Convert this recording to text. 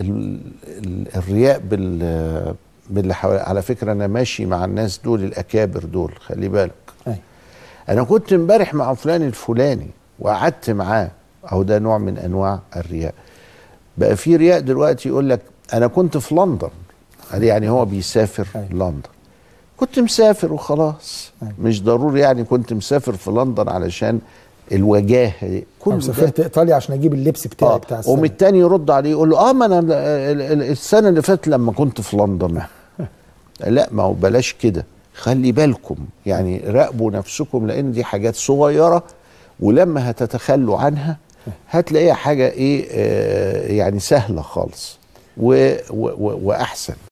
ال الرياء بال باللي حوالي على فكره انا ماشي مع الناس دول الاكابر دول خلي بالك أي. أيوة. انا كنت امبارح مع فلان الفلاني وقعدت معاه اهو ده نوع من انواع الرياء بقى في رياء دلوقتي يقول لك انا كنت في لندن يعني هو بيسافر أي. أيوة. لندن كنت مسافر وخلاص أي. أيوة. مش ضروري يعني كنت مسافر في لندن علشان الوجاهه كل سافرت ايطاليا عشان اجيب اللبس بتاعي آه. بتاع السنه ومن التاني يرد عليه يقول له اه ما انا السنه اللي فاتت لما كنت في لندن لا ما هو بلاش كده خلي بالكم يعني راقبوا نفسكم لان دي حاجات صغيره ولما هتتخلوا عنها هتلاقيها حاجه ايه آه يعني سهله خالص و و واحسن